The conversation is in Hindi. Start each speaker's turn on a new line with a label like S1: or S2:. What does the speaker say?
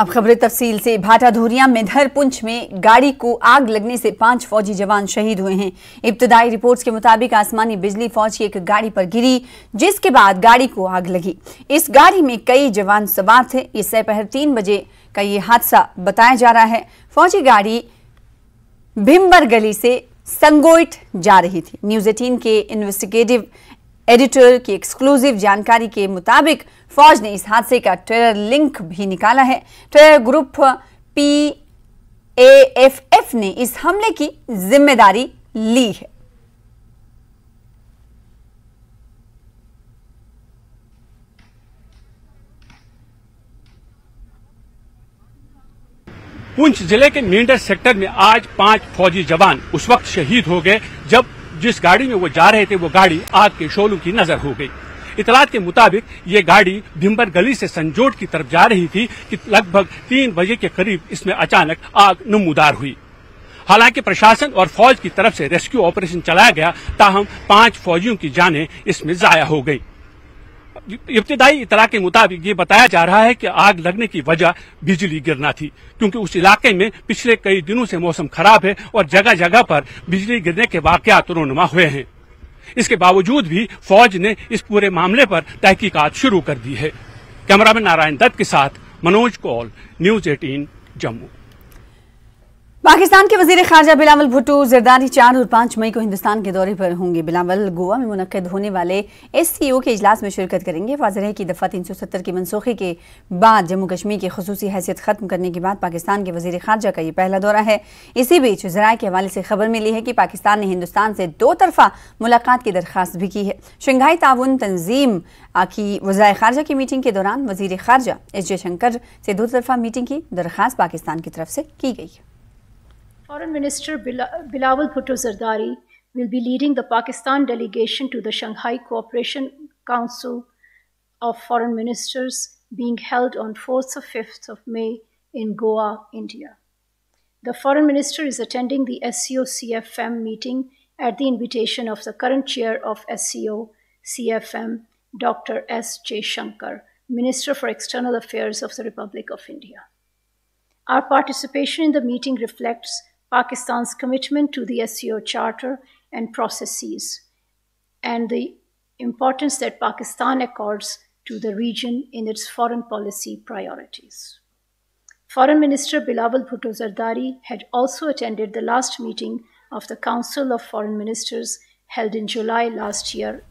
S1: अब खबरें तफसील से भाटाधूरिया मेधर पुंछ में गाड़ी को आग लगने से पांच फौजी जवान शहीद हुए हैं इब्तदाई रिपोर्ट्स के मुताबिक आसमानी बिजली फौज की एक गाड़ी पर गिरी जिसके बाद गाड़ी को आग लगी इस गाड़ी में कई जवान सवार थे इस दोपहर तीन बजे का ये हादसा बताया जा रहा है फौजी गाड़ी भिम्बर गली से संगोइट जा रही थी न्यूज एटीन के इन्वेस्टिगेटिव एडिटर की एक्सक्लूसिव जानकारी के मुताबिक फौज ने इस हादसे का ट्रेलर लिंक भी निकाला है terror group P A F F ने इस हमले की जिम्मेदारी ली है
S2: पुंछ जिले के मींडर सेक्टर में आज पांच फौजी जवान उस वक्त शहीद हो गए जब जिस गाड़ी में वो जा रहे थे वो गाड़ी आग के शोलों की नजर हो गई इतलात के मुताबिक ये गाड़ी भिम्बर गली से संजोट की तरफ जा रही थी कि लगभग तीन बजे के करीब इसमें अचानक आग नमूदार हुई हालांकि प्रशासन और फौज की तरफ से रेस्क्यू ऑपरेशन चलाया गया ताहम पांच फौजियों की जानें इसमें जाया हो गयी इब्तदाई इतला के मुताबिक ये बताया जा रहा है कि आग लगने की वजह बिजली गिरना थी क्योंकि उस इलाके में पिछले कई दिनों से मौसम खराब है और जगह जगह पर बिजली गिरने के वाकत रोनुमा हुए हैं इसके बावजूद भी फौज ने इस पूरे मामले पर तहकीकात शुरू कर दी है कैमरामैन नारायण दत्त के साथ मनोज कौल न्यूज एटीन जम्मू
S1: पाकिस्तान के वजीर खारजा बिलावल भुट्टो जरदारी चार और पाँच मई को हिंदुस्तान के दौरे पर होंगे बिलावल गोवा में मुनद होने वाले एस सी ओ के इजलास में शिरकत करेंगे वाजह की दफ़ा तीन सौ सत्तर की मनसूखी के बाद जम्मू कश्मीर की खसूसी हैसियत ख़त्म करने के बाद पाकिस्तान के वजीर खारजा का ये पहला दौरा है इसी बीच जराये के हवाले से खबर मिली है कि पाकिस्तान ने हिंदुस्तान से दो तरफा मुलाकात की दरख्वास्त भी की है शंघाई ताउन तंजीम की वजाय खारजा की मीटिंग के दौरान वजीर खारजा एस जयशंकर से दो तरफा मीटिंग की दरख्वास्त पाकिस्तान की तरफ से की गई है
S3: Foreign Minister Bilawal Bhutto Zardari will be leading the Pakistan delegation to the Shanghai Cooperation Council of Foreign Ministers being held on 4th or 5th of May in Goa, India. The Foreign Minister is attending the SCO CFM meeting at the invitation of the current chair of SCO CFM, Dr. S. J. Shankar, Minister for External Affairs of the Republic of India. Our participation in the meeting reflects Pakistan's commitment to the SEO Charter and processes, and the importance that Pakistan accords to the region in its foreign policy priorities. Foreign Minister Bilawal Bhutto Zardari had also attended the last meeting of the Council of Foreign Ministers held in July last year